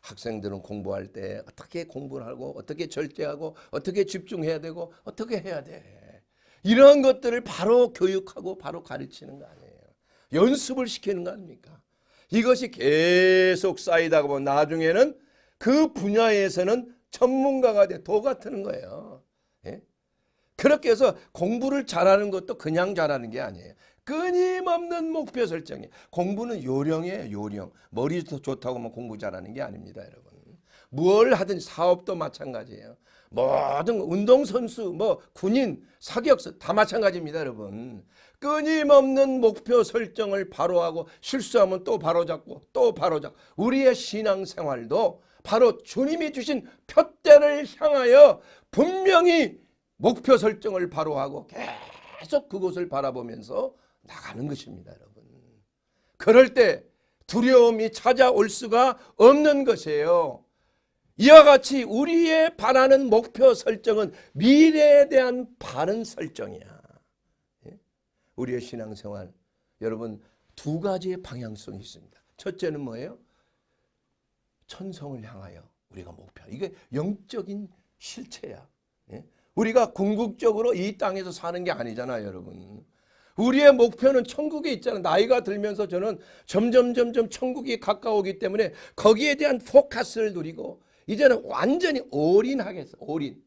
학생들은 공부할 때 어떻게 공부를 하고 어떻게 절제하고 어떻게 집중해야 되고 어떻게 해야 돼. 이러한 것들을 바로 교육하고 바로 가르치는 거 아니에요. 연습을 시키는 거 아닙니까? 이것이 계속 쌓이다 보면 나중에는 그 분야에서는 전문가가 돼. 도가 트는 거예요. 예? 그렇게 해서 공부를 잘하는 것도 그냥 잘하는 게 아니에요. 끊임없는 목표 설정이 공부는 요령이에요. 요령. 머리 좋다고 만 공부 잘하는 게 아닙니다. 여러분. 뭘 하든 사업도 마찬가지예요. 모든 운동선수, 뭐 군인, 사격수 다 마찬가지입니다. 여러분. 끊임없는 목표 설정을 바로하고 실수하면 또 바로잡고 또 바로잡고 우리의 신앙생활도 바로 주님이 주신 표대를 향하여 분명히 목표 설정을 바로 하고 계속 그곳을 바라보면서 나가는 것입니다 여러분 그럴 때 두려움이 찾아올 수가 없는 것이에요 이와 같이 우리의 바라는 목표 설정은 미래에 대한 바른 설정이야 예? 우리의 신앙생활 여러분 두 가지의 방향성이 있습니다 첫째는 뭐예요? 천성을 향하여 우리가 목표. 이게 영적인 실체야. 예? 우리가 궁극적으로 이 땅에서 사는 게 아니잖아요, 여러분. 우리의 목표는 천국에 있잖아요. 나이가 들면서 저는 점점 점점 천국이 가까우기 때문에 거기에 대한 포커스를 누리고 이제는 완전히 올인하겠어. 올인.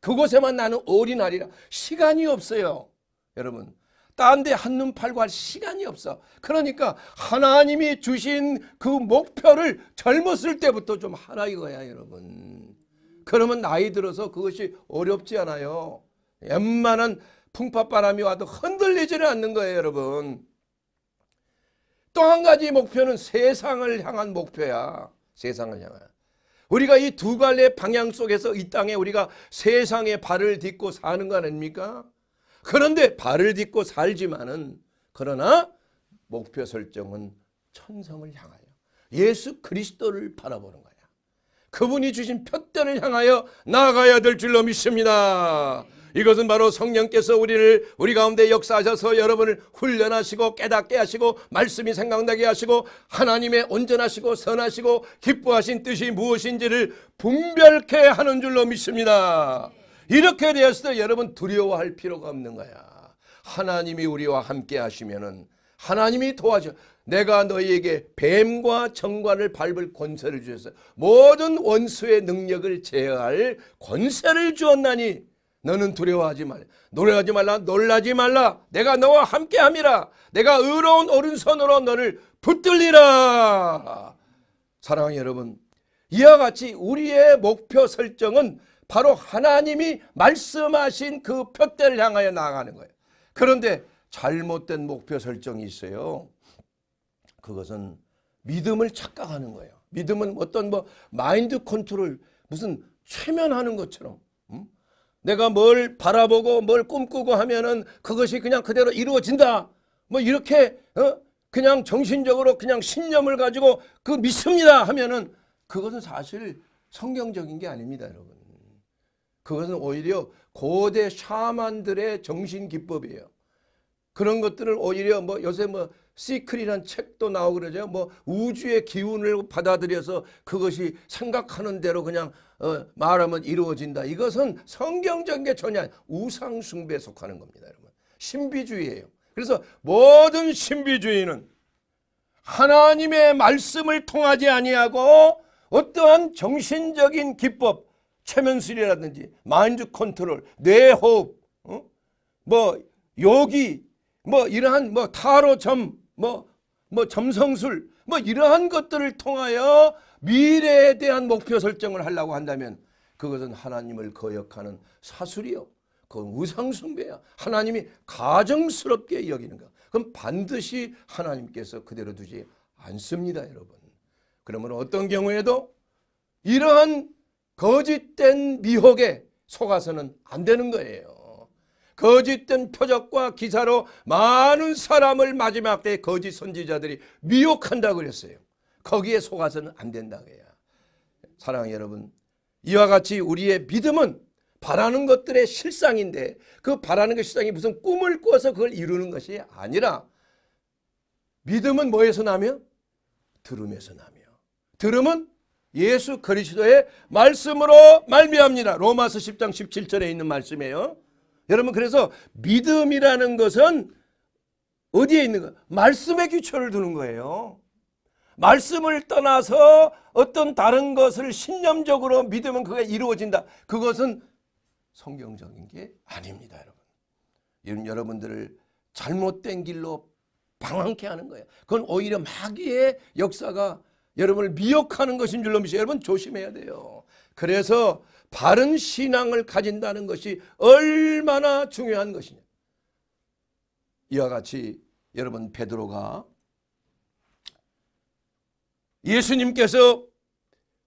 그곳에만 나는 올인하리라. 시간이 없어요. 여러분. 딴데 한눈 팔고 할 시간이 없어. 그러니까 하나님이 주신 그 목표를 젊었을 때부터 좀 하라 이거야 여러분. 그러면 나이 들어서 그것이 어렵지 않아요. 웬만한 풍파바람이 와도 흔들리지는 않는 거예요 여러분. 또 한 가지 목표는 세상을 향한 목표야. 세상을 향한. 우리가 이 두 갈래 방향 속에서 이 땅에 우리가 세상에 발을 딛고 사는 거 아닙니까? 그런데 발을 딛고 살지만은 그러나 목표 설정은 천성을 향하여 예수 그리스도를 바라보는 거야. 그분이 주신 표대를 향하여 나아가야 될 줄로 믿습니다. 이것은 바로 성령께서 우리를 우리 가운데 역사하셔서 여러분을 훈련하시고 깨닫게 하시고 말씀이 생각나게 하시고 하나님의 온전하시고 선하시고 기뻐하신 뜻이 무엇인지를 분별케 하는 줄로 믿습니다. 이렇게 되었을 때 여러분 두려워할 필요가 없는 거야. 하나님이 우리와 함께 하시면은 하나님이 도와줘. 내가 너희에게 뱀과 정관을 밟을 권세를 주셨어. 모든 원수의 능력을 제어할 권세를 주었나니 너는 두려워하지 말라. 놀라지 말라. 놀라지 말라. 내가 너와 함께 함이라. 내가 의로운 오른손으로 너를 붙들리라. 사랑하는 여러분, 이와 같이 우리의 목표 설정은 바로 하나님이 말씀하신 그 표대를 향하여 나아가는 거예요. 그런데 잘못된 목표 설정이 있어요. 그것은 믿음을 착각하는 거예요. 믿음은 어떤 뭐 마인드 컨트롤 무슨 최면하는 것처럼 음? 내가 뭘 바라보고 뭘 꿈꾸고 하면은 그것이 그냥 그대로 이루어진다. 뭐 이렇게 어? 그냥 정신적으로 그냥 신념을 가지고 그 믿습니다 하면은 그것은 사실 성경적인 게 아닙니다, 여러분. 그것은 오히려 고대 샤만들의 정신 기법이에요. 그런 것들을 오히려 뭐 요새 뭐 시클이란 책도 나오고 그러죠. 뭐 우주의 기운을 받아들여서 그것이 생각하는 대로 그냥 어 말하면 이루어진다. 이것은 성경적인 게 전혀 아니에요. 우상 숭배에 속하는 겁니다, 여러분. 신비주의예요. 그래서 모든 신비주의는 하나님의 말씀을 통하지 아니하고 어떠한 정신적인 기법 체면술이라든지 마인드 컨트롤, 뇌호흡, 어? 뭐 요기, 뭐 이러한 뭐 타로점, 뭐, 뭐 점성술 뭐 이러한 것들을 통하여 미래에 대한 목표 설정을 하려고 한다면 그것은 하나님을 거역하는 사술이요. 그건 우상숭배야. 하나님이 가정스럽게 여기는 거. 그럼 반드시 하나님께서 그대로 두지 않습니다. 여러분. 그러므로 어떤 경우에도 이러한 거짓된 미혹에 속아서는 안 되는 거예요. 거짓된 표적과 기사로 많은 사람을 마지막 때 거짓 선지자들이 미혹한다 그랬어요. 거기에 속아서는 안 된다고 해요. 사랑 여러분 이와 같이 우리의 믿음은 바라는 것들의 실상인데 그 바라는 것 그 실상이 무슨 꿈을 꾸어서 그걸 이루는 것이 아니라 믿음은 뭐에서 나며? 들음에서 나며 들음은 예수 그리스도의 말씀으로 말미암니다. 로마서 10장 17절에 있는 말씀이에요. 여러분 그래서 믿음이라는 것은 어디에 있는 거? 말씀의 기초를 두는 거예요. 말씀을 떠나서 어떤 다른 것을 신념적으로 믿으면 그게 이루어진다. 그것은 성경적인 게 아닙니다, 여러분. 여러분들을 잘못된 길로 방황케 하는 거예요. 그건 오히려 마귀의 역사가 여러분을 미혹하는 것인 줄로 믿으세요. 여러분 조심해야 돼요. 그래서 바른 신앙을 가진다는 것이 얼마나 중요한 것이냐. 이와 같이 여러분 베드로가 예수님께서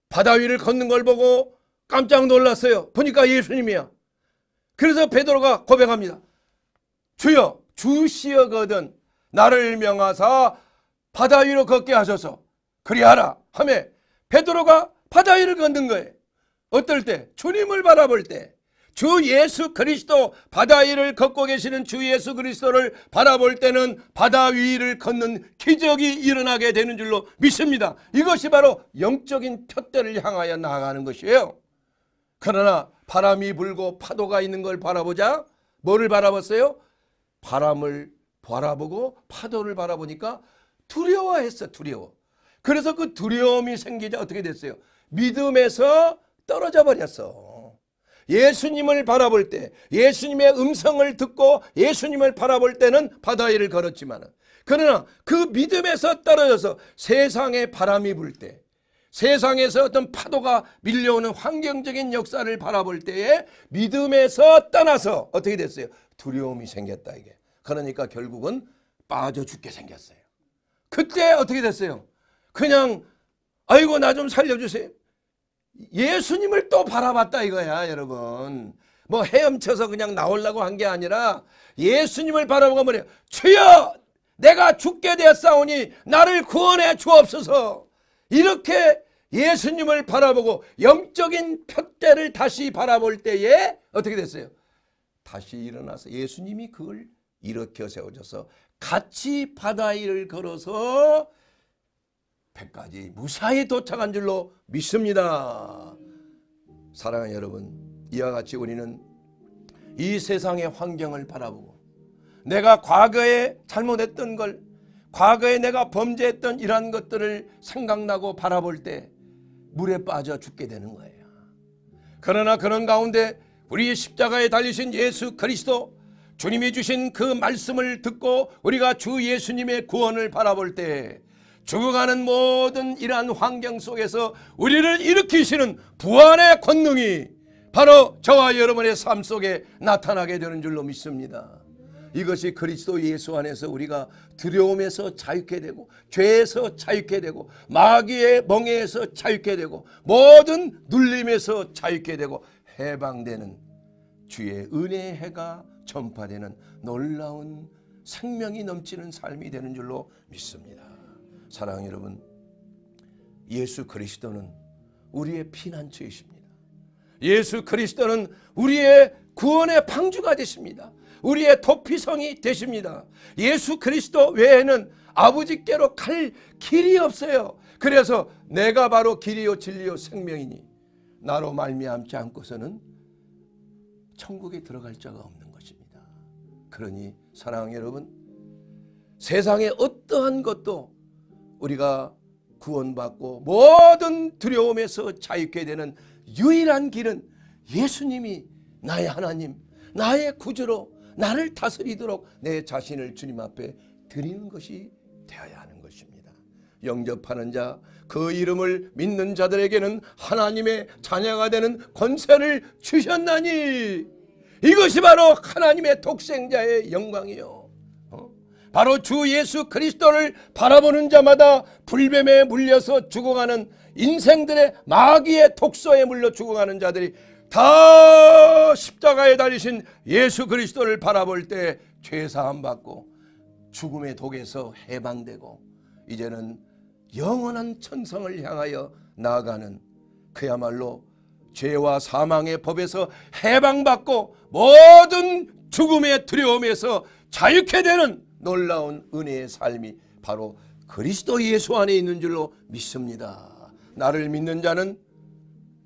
바다 위를 걷는 걸 보고 깜짝 놀랐어요. 보니까 예수님이야. 그래서 베드로가 고백합니다. 주여 주시어거든 나를 명하사 바다 위로 걷게 하셔서 그리하라 하매 베드로가 바다 위를 걷는 거예요. 어떨 때? 주님을 바라볼 때. 주 예수 그리스도 바다 위를 걷고 계시는 주 예수 그리스도를 바라볼 때는 바다 위를 걷는 기적이 일어나게 되는 줄로 믿습니다. 이것이 바로 영적인 푯대를 향하여 나아가는 것이에요. 그러나 바람이 불고 파도가 있는 걸 바라보자 뭐를 바라봤어요? 바람을 바라보고 파도를 바라보니까 두려워했어 두려워. 그래서 그 두려움이 생기자 어떻게 됐어요? 믿음에서 떨어져 버렸어. 예수님을 바라볼 때 예수님의 음성을 듣고 예수님을 바라볼 때는 바다 위를 걸었지만 그러나 그 믿음에서 떨어져서 세상의 바람이 불때 세상에서 어떤 파도가 밀려오는 환경적인 역사를 바라볼 때에 믿음에서 떠나서 어떻게 됐어요? 두려움이 생겼다 이게. 그러니까 결국은 빠져 죽게 생겼어요. 그때 어떻게 됐어요? 그냥 아이고 나 좀 살려주세요. 예수님을 또 바라봤다 이거야 여러분. 뭐 헤엄쳐서 그냥 나오려고 한 게 아니라 예수님을 바라보고 뭐래요. 주여 내가 죽게 되었사오니 나를 구원해 주옵소서. 이렇게 예수님을 바라보고 영적인 표대를 다시 바라볼 때에 어떻게 됐어요? 다시 일어나서 예수님이 그걸 일으켜 세워져서 같이 바다 위를 걸어서 1까지 무사히 도착한 줄로 믿습니다. 사랑하는 여러분 이와 같이 우리는 이 세상의 환경을 바라보고 내가 과거에 잘못했던 걸 과거에 내가 범죄했던 이러 것들을 생각나고 바라볼 때 물에 빠져 죽게 되는 거예요. 그러나 그런 가운데 우리 십자가에 달리신 예수 그리스도 주님이 주신 그 말씀을 듣고 우리가 주 예수님의 구원을 바라볼 때 죽어가는 모든 이러한 환경 속에서 우리를 일으키시는 부활의 권능이 바로 저와 여러분의 삶 속에 나타나게 되는 줄로 믿습니다. 이것이 그리스도 예수 안에서 우리가 두려움에서 자유케 되고 죄에서 자유케 되고 마귀의 멍에에서 자유케 되고 모든 눌림에서 자유케 되고 해방되는 주의 은혜의 해가 전파되는 놀라운 생명이 넘치는 삶이 되는 줄로 믿습니다. 사랑 여러분, 예수 그리스도는 우리의 피난처이십니다. 예수 그리스도는 우리의 구원의 방주가 되십니다. 우리의 도피성이 되십니다. 예수 그리스도 외에는 아버지께로 갈 길이 없어요. 그래서 내가 바로 길이요 진리요 생명이니 나로 말미암지 않고서는 천국에 들어갈 자가 없는 것입니다. 그러니 사랑하는 여러분 세상의 어떠한 것도 우리가 구원받고 모든 두려움에서 자유케 되는 유일한 길은 예수님이 나의 하나님 나의 구주로 나를 다스리도록 내 자신을 주님 앞에 드리는 것이 되어야 하는 것입니다. 영접하는 자, 그 이름을 믿는 자들에게는 하나님의 자녀가 되는 권세를 주셨나니 이것이 바로 하나님의 독생자의 영광이요. 바로 주 예수 그리스도를 바라보는 자마다 불뱀에 물려서 죽어가는 인생들의 마귀의 독소에 물려 죽어가는 자들이 다 십자가에 달리신 예수 그리스도를 바라볼 때 죄사함 받고 죽음의 독에서 해방되고 이제는 영원한 천성을 향하여 나아가는 그야말로 죄와 사망의 법에서 해방받고 모든 죽음의 두려움에서 자유케 되는 놀라운 은혜의 삶이 바로 그리스도 예수 안에 있는 줄로 믿습니다. 나를 믿는 자는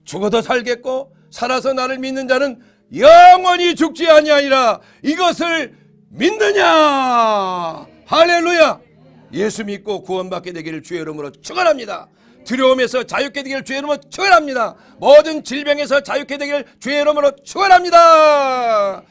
죽어도 살겠고 살아서 나를 믿는 자는 영원히 죽지 아니하니라 이것을 믿느냐 할렐루야 예수 믿고 구원받게 되기를 주의 이름으로 축원합니다 두려움에서 자유케 되기를 주의 이름으로 축원합니다 모든 질병에서 자유케 되기를 주의 이름으로 축원합니다